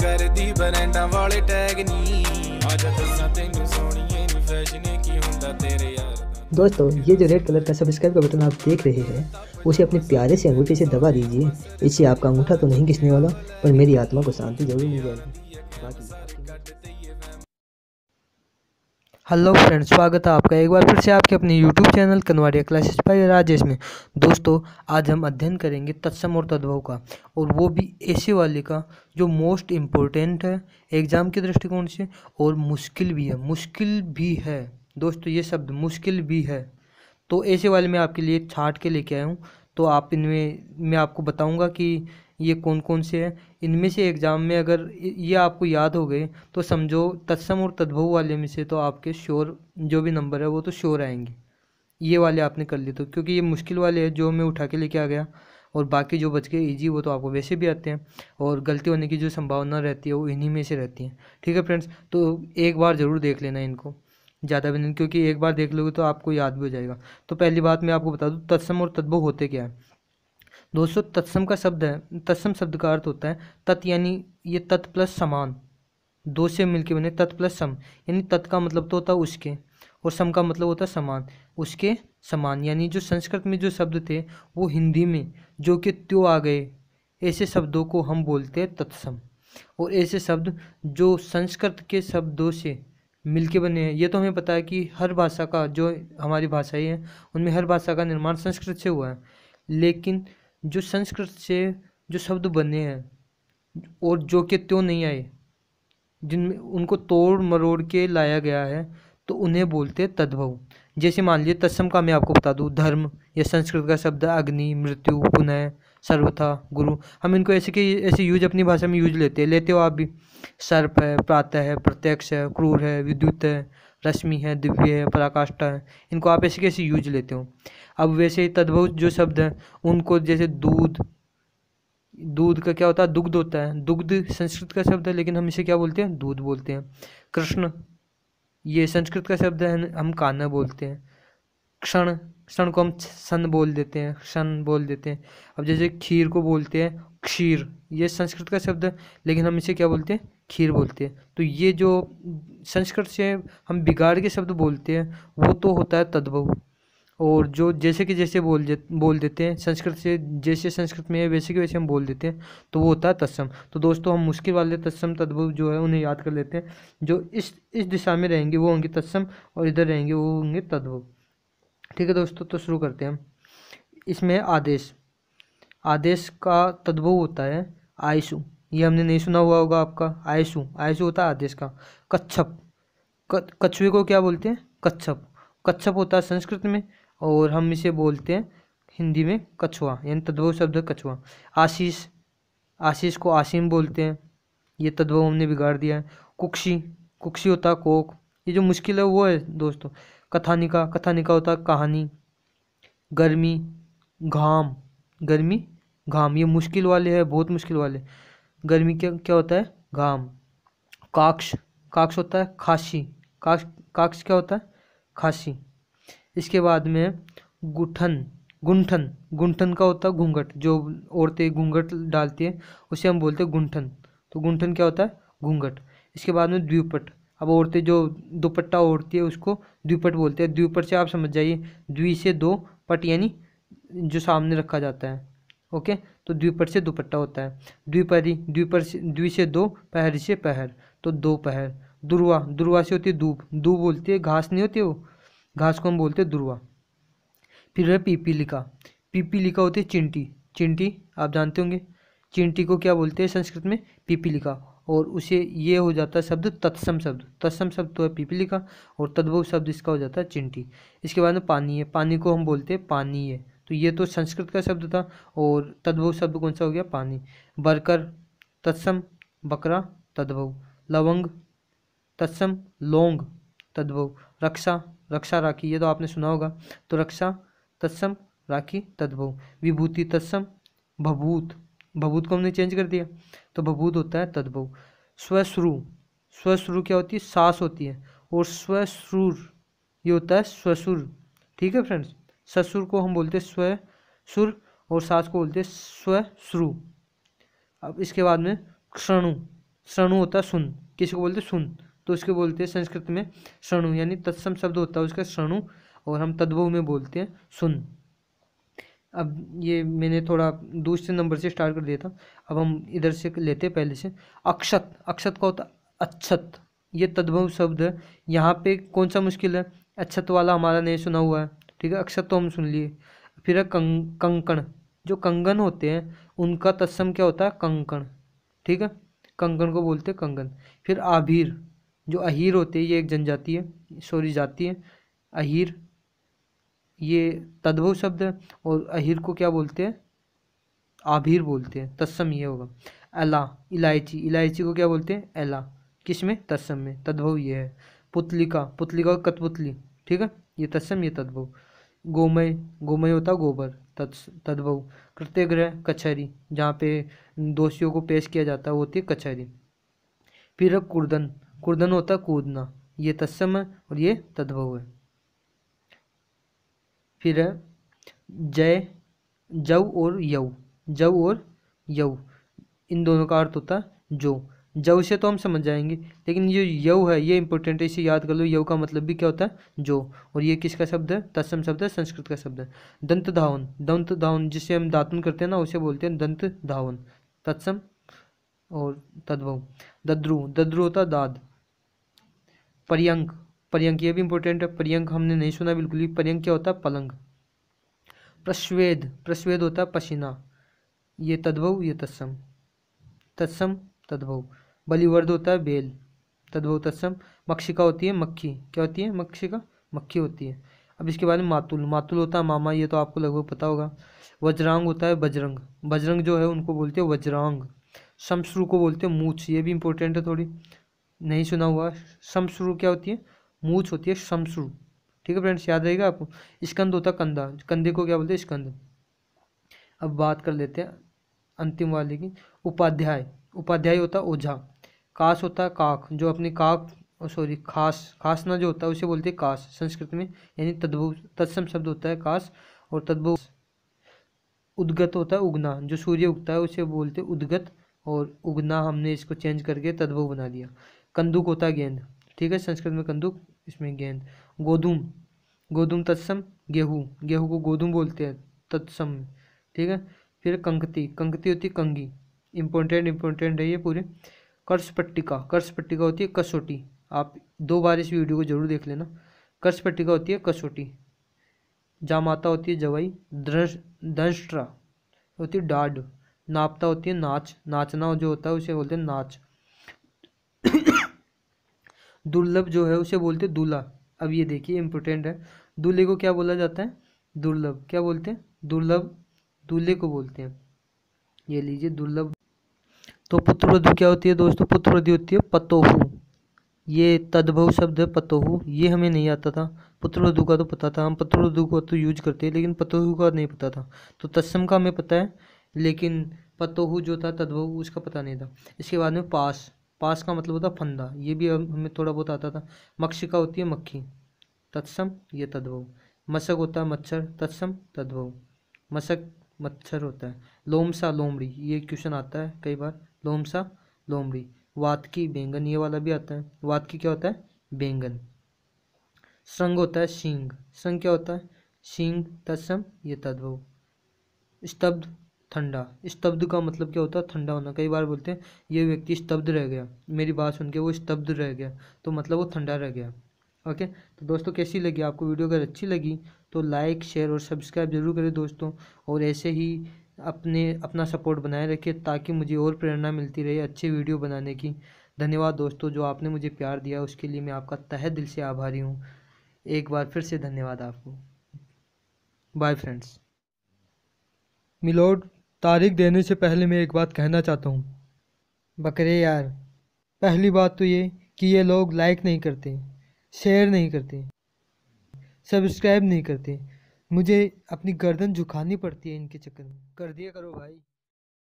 ਕਰਦੀ ਬਰੈਂਡਾਂ ਵਾਲੇ ਟੈਗ ਨਹੀਂ ਅੱਜ ਦੱਸਾਂ ਤੈਨੂੰ ਸੋਹਣੀਏ ਨੀ ਫੈਸ਼ਨ ਕੀ ਹੁੰਦਾ ਤੇਰੇ ਯਾਰ दोस्तों ये जो रेड कलर का सब्सक्राइब का बटन आप देख रहे हैं उसे अपने प्यारे से अंगूठे से दबा दीजिए इससे आपका अंगूठा तो नहीं घिसने वाला पर मेरी आत्मा को शांति जरूर मिल जाएगी हेलो फ्रेंड्स स्वागत है आपका एक बार फिर से आपके अपने यूट्यूब चैनल कनवाड़िया क्लासेस पर राजेश में दोस्तों आज हम अध्ययन करेंगे तत्सम और तद्भव का और वो भी ऐसे वाले का जो मोस्ट इम्पोर्टेंट है एग्ज़ाम के दृष्टिकोण से और मुश्किल भी है मुश्किल भी है दोस्तों ये शब्द मुश्किल भी है तो ऐसे वाले मैं आपके लिए छाट के लेके आया हूँ तो आप इनमें मैं आपको बताऊँगा कि ये कौन कौन से हैं इनमें से एग्ज़ाम में अगर ये आपको याद हो गए तो समझो तत्सम और तद्भव वाले में से तो आपके श्योर जो भी नंबर है वो तो श्योर आएंगे ये वाले आपने कर लिए तो क्योंकि ये मुश्किल वाले हैं जो मैं उठा के लेके आ गया और बाकी जो बच गए ईजी वो तो आपको वैसे भी आते हैं और गलती होने की जो संभावना रहती है वो इन्हीं में से रहती है ठीक है फ्रेंड्स तो एक बार ज़रूर देख लेना इनको ज़्यादा भी नहीं क्योंकि एक बार देख लोगे तो आपको याद भी हो जाएगा तो पहली बात मैं आपको बता दूँ तत्सम और तद्भव होते क्या है दोस्तों तत्सम का शब्द है तत्सम शब्द का अर्थ होता है तत् यानी ये तत् प्लस समान दो से मिलके बने तत् प्लस सम यानी तत् का मतलब तो होता है उसके और सम का मतलब होता है समान उसके समान यानी जो संस्कृत में जो शब्द थे वो हिंदी में जो कि त्यो आ गए ऐसे शब्दों को हम बोलते हैं तत्सम और ऐसे शब्द जो संस्कृत के शब्दों से मिलके बने हैं ये तो हमें पता है कि हर भाषा का जो हमारी भाषाएं हैं उनमें हर भाषा का निर्माण संस्कृत से हुआ है लेकिन जो संस्कृत से जो शब्द बने हैं और जो कि त्यों नहीं आए जिन उनको तोड़ मरोड़ के लाया गया है तो उन्हें बोलते तद्भव जैसे मान लीजिए तत्सम का मैं आपको बता दूँ धर्म या संस्कृत का शब्द अग्नि मृत्यु पुनः सर्वथा गुरु हम इनको ऐसे के ऐसे यूज अपनी भाषा में यूज लेते हैं लेते हो आप भी सर्प है प्रातः है प्रत्यक्ष है क्रूर है विद्युत है रश्मि है दिव्य है पराकाष्ठा है इनको आप ऐसे कैसे यूज लेते हो अब वैसे ही तद्भुत जो शब्द हैं उनको जैसे दूध दूध का क्या होता है दुग्ध होता है दुग्ध संस्कृत का शब्द है लेकिन हम इसे क्या बोलते हैं दूध बोलते हैं कृष्ण ये संस्कृत का शब्द है हम कान बोलते हैं क्षण क्षण को हम सन बोल देते हैं क्षण बोल देते हैं अब जैसे खीर को बोलते हैं क्षीर ये संस्कृत का शब्द है लेकिन हम इसे क्या बोलते हैं खीर बोलते हैं तो ये जो संस्कृत से हम बिगाड़ के शब्द बोलते हैं वो तो होता है तद्भव और जो जैसे कि जैसे बोल बोल देते हैं संस्कृत से जैसे संस्कृत में है वैसे कि वैसे हम बोल देते हैं तो वो होता है तत्सम तो दोस्तों हम मुश्किल वाले तत्सम तद्भव जो है उन्हें याद कर लेते हैं जो इस इस दिशा में रहेंगे वो होंगे तत्सम और इधर रहेंगे वो होंगे तद्भव ठीक है दोस्तों तो शुरू करते हैं हम इसमें आदेश आदेश का तद्भव होता है आयसु ये हमने नहीं सुना हुआ होगा आपका आयसु आयसु होता है आदेश का कच्छप कछुए को क्या बोलते हैं कच्छप कच्छप होता है संस्कृत में और हम इसे बोलते हैं हिंदी में कछुआ यानी तद्भव शब्द है कछुआ आशीष आशीष को आशीम बोलते हैं ये तद्भव हमने बिगाड़ दिया है कुक्षी कुक्षी होता कोक ये जो मुश्किल है वो है दोस्तों कथानिका कथानिका होता कहानी गर्मी घाम गर्मी घाम ये मुश्किल वाले हैं बहुत मुश्किल वाले गर्मी का क्या होता है घाम काक्ष काक्ष होता है खांसी काक्ष काक्ष क्या होता है खांसी इसके बाद में गुठन गुंठन गुंठन का होता है घूंघट जो औरतें घूंघट डालती है उसे हम बोलते हैं गुंठन तो गुंठन क्या होता है घूंघट इसके बाद में द्विपट अब औरतें जो दुपट्टा ओढ़ती है उसको द्विपट बोलते हैं द्विपट से आप समझ जाइए द्वि से दो पट यानी जो सामने रखा जाता है ओके तो द्विपट से दुपट्टा होता है द्विपहरी द्विपर से द्वि से दो पहरी से पहर तो दो पहर दुर्वा दुर्वा से होती है दूब दूब बोलती है घास नहीं होती वो घास को हम बोलते हैं दुर्वा फिर है पीपीलिका पीपीलिका होती है चिंटी चिंटी आप जानते होंगे चिंटी को क्या बोलते हैं संस्कृत में पीपीलिका और उसे ये हो जाता है शब्द तत्सम शब्द तत्सम शब्द तो है पीपीलिका और तद्भव शब्द इसका हो जाता है चिंटी इसके बाद में पानी है पानी को हम बोलते हैं पानी है तो ये तो संस्कृत का शब्द था और तद्भव शब्द कौन सा हो गया पानी बरकर तत्सम बकरा तद्भव लवंग तत्सम लौंग तद्भव रक्षा रक्षा राखी ये तो आपने सुना होगा तो रक्षा तत्सम राखी तद्भव विभूति तत्सम भभूत भभूत को हमने चेंज कर दिया तो भभूत होता है तद्भव स्वश्रु स्वश्रु क्या होती है सास होती है और स्वश्रुर ये होता है स्वसुर ठीक है फ्रेंड्स ससुर को हम बोलते स्व सुर और सास को बोलते स्व श्रु अब इसके बाद में क्षणु श्रणु होता है सुन किसी को बोलते सुन तो उसके बोलते हैं संस्कृत में श्रणु यानी तत्सम शब्द होता है उसका श्रणु और हम तद्भव में बोलते हैं सुन अब ये मैंने थोड़ा दूसरे नंबर से स्टार्ट कर दिया था अब हम इधर से लेते हैं पहले से अक्षत अक्षत का होता अच्छत ये तद्भव शब्द है यहाँ पे कौन सा मुश्किल है अच्छत वाला हमारा नहीं सुना हुआ है ठीक है अक्षत तो हम सुन लिए फिर है कं, कंकण जो कंगन होते हैं उनका तत्सम क्या होता है कंकण ठीक है कंकण को बोलते हैं कंगन फिर आभीर जो अहीर होते हैं ये एक जनजाति है सॉरी जाति है अहीर ये तद्भव शब्द है और अहीर को क्या बोलते हैं आभीर बोलते हैं तत्सम ये होगा अला इलायची इलायची को क्या बोलते हैं अला किस में तत्सम में तद्भव ये है पुतलिका पुतलिका और कतपुतली ठीक है ये तत्सम ये तद्भव गोमय गोमय होता गोबर तत्स तद्भव कृत्यग्रह कचहरी जहाँ पे दोषियों को पेश किया जाता है होती है कचहरी फिर कुर्दन कुर्दन होता कूदना ये तत्सम है और ये तद्भव है फिर है जय जव और यव जव और यव इन दोनों का अर्थ होता है जो जव से तो हम समझ जाएंगे लेकिन ये यव है ये इंपॉर्टेंट है इसे याद कर लो यव का मतलब भी क्या होता है जो और ये किसका शब्द है तत्सम शब्द है संस्कृत का शब्द है दंत धावन दंत धावन जिसे हम दातुन करते हैं ना उसे बोलते हैं दंत धावन तत्सम और तद्भव दद्रु दद्रु होता दाद पर्यंक पर्यंक ये भी इंपॉर्टेंट है पर्यंक हमने नहीं सुना बिल्कुल भी पर्यंक क्या होता है पलंग प्रस्वेद प्रस्वेद होता है पसीना ये तद्भव ये तत्सम तत्सम तद्भव बलिवर्द होता है बेल तद्भव तत्सम मक्षिका होती है मक्खी क्या होती है मक्षिका मक्खी होती है अब इसके बाद में मातुल मातुल होता है मामा ये तो आपको लगभग पता होगा वज्रांग होता है बजरंग बजरंग जो है उनको बोलते हैं वज्रांग शमश्रु को बोलते हैं मूछ ये भी इंपॉर्टेंट है थोड़ी नहीं सुना हुआ शमश्रु क्या होती है मूछ होती है शमश्रु ठीक है फ्रेंड्स याद रहेगा आपको स्कंद होता है कंधा कंधे को क्या बोलते हैं स्कंद अब बात कर लेते हैं अंतिम वाले की उपाध्याय उपाध्याय होता ओझा कास होता काक जो अपनी काक सॉरी खास खासना जो होता है उसे बोलते हैं कास संस्कृत में यानी तद्भु तत्सम शब्द होता है कास और तद्भु उद्गत होता है उगना जो सूर्य उगता है उसे बोलते उद्गत और उगना हमने इसको चेंज करके तद्भु बना दिया कंदुक होता है गेंद ठीक है संस्कृत में कंदुक इसमें गेंद गोधूम गोधूम तत्सम गेहूँ गेहूँ को गोधूम बोलते हैं तत्सम ठीक है फिर कंकती कंकती होती कंगी इम्पोर्टेंट इम्पोर्टेंट है ये पूरे कर्स पट्टिका कर्स पट्टिका होती है कसौटी आप दो बार इस वीडियो को जरूर देख लेना कर्स पट्टिका होती है कसौटी जामाता होती है जवाई दंश दंष्ट्रा होती है डाड नापता होती है नाच नाचना जो होता है उसे बोलते हैं नाच दुर्लभ जो है उसे बोलते हैं दूल्हा अब ये देखिए इम्पोर्टेंट है दूल्हे को क्या बोला जाता है दुर्लभ क्या बोलते हैं दुर्लभ दूल्हे को बोलते हैं ये लीजिए दुर्लभ तो पुत्र वधु क्या होती है दोस्तों पुत्र वधु होती है पतोहु ये तद्भव शब्द है पतोहु ये हमें नहीं आता था पुत्र वधु का तो पता था हम पुत्र वधु को तो यूज करते हैं लेकिन पतोहु का नहीं पता था तो तत्सम का हमें पता है लेकिन पतोहु जो था तद्भव उसका पता नहीं था इसके बाद में पास पास का मतलब होता फंदा ये भी हमें थोड़ा बहुत आता था मक्ष का होती है मक्खी तत्सम ये तद्भव मशक होता है मच्छर तत्सम तद्भव मशक मच्छर होता है लोमसा लोमड़ी ये क्वेश्चन आता है कई बार लोमसा लोमड़ी वातकी बैंगन ये वाला भी आता है वातकी क्या होता है बैंगन संग होता है सींग संग क्या होता है सींग तत्सम ये तद्व स्तब्ध ठंडा स्तब्ध का मतलब क्या होता है ठंडा होना कई बार बोलते हैं ये व्यक्ति स्तब्ध रह गया मेरी बात सुन के वो स्तब्ध रह गया तो मतलब वो ठंडा रह गया ओके तो दोस्तों कैसी लगी आपको वीडियो अगर अच्छी लगी तो लाइक शेयर और सब्सक्राइब जरूर करें दोस्तों और ऐसे ही अपने अपना सपोर्ट बनाए रखिए ताकि मुझे और प्रेरणा मिलती रहे अच्छे वीडियो बनाने की धन्यवाद दोस्तों जो आपने मुझे प्यार दिया उसके लिए मैं आपका तहे दिल से आभारी हूँ एक बार फिर से धन्यवाद आपको बाय फ्रेंड्स मिलोड तारीख देने से पहले मैं एक बात कहना चाहता हूँ बकरे यार पहली बात तो ये कि ये लोग लाइक नहीं करते शेयर नहीं करते सब्सक्राइब नहीं करते मुझे अपनी गर्दन झुकानी पड़ती है इनके चक्कर में कर दिया करो भाई